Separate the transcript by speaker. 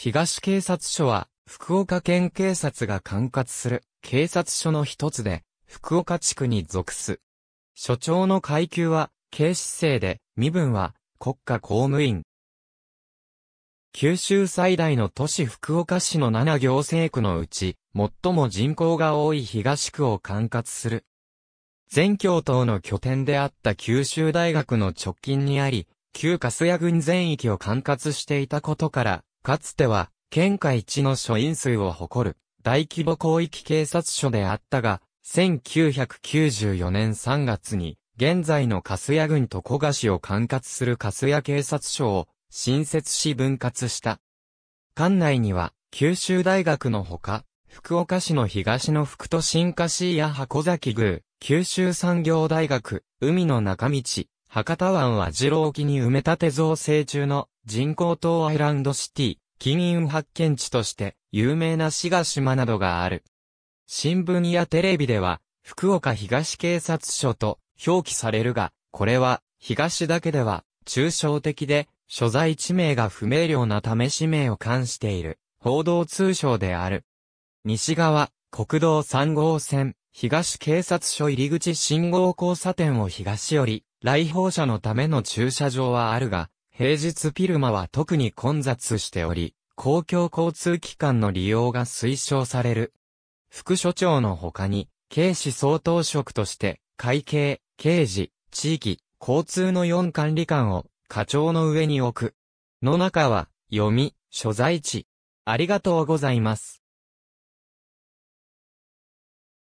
Speaker 1: 東警
Speaker 2: 察署は、福岡県警察が管轄する警察署の一つで、福岡地区に属す。署長の階級は、警視正で、身分は、国家公務員。九州最大の都市福岡市の7行政区のうち、最も人口が多い東区を管轄する。全教頭の拠点であった九州大学の直近にあり、旧粕谷郡全域を管轄していたことから、かつては、県下一の署員数を誇る、大規模広域警察署であったが、1994年3月に、現在の粕谷郡と古賀市を管轄する粕谷警察署を新設し分割した。管内には、九州大学のほか、福岡市の東の福都新華市や箱崎宮、九州産業大学、海の中道、博多湾は二郎沖に埋め立て造成中の人工島アイランドシティ、金運発見地として有名な志賀島などがある。新聞やテレビでは福岡東警察署と表記されるが、これは東だけでは抽象的で所在地名が不明瞭なため氏名を冠している報道通称である。西側、国道3号線、東警察署入口信号交差点を東寄り、来訪者のための駐車場はあるが、平日ピルマは特に混雑しており、公共交通機関の利用が推奨される。副所長の他に、警視総統職として、会計、刑事、地域、交通の4管理官を課長の上に置く。の中は、読み、所在地。あり
Speaker 1: がとうございます。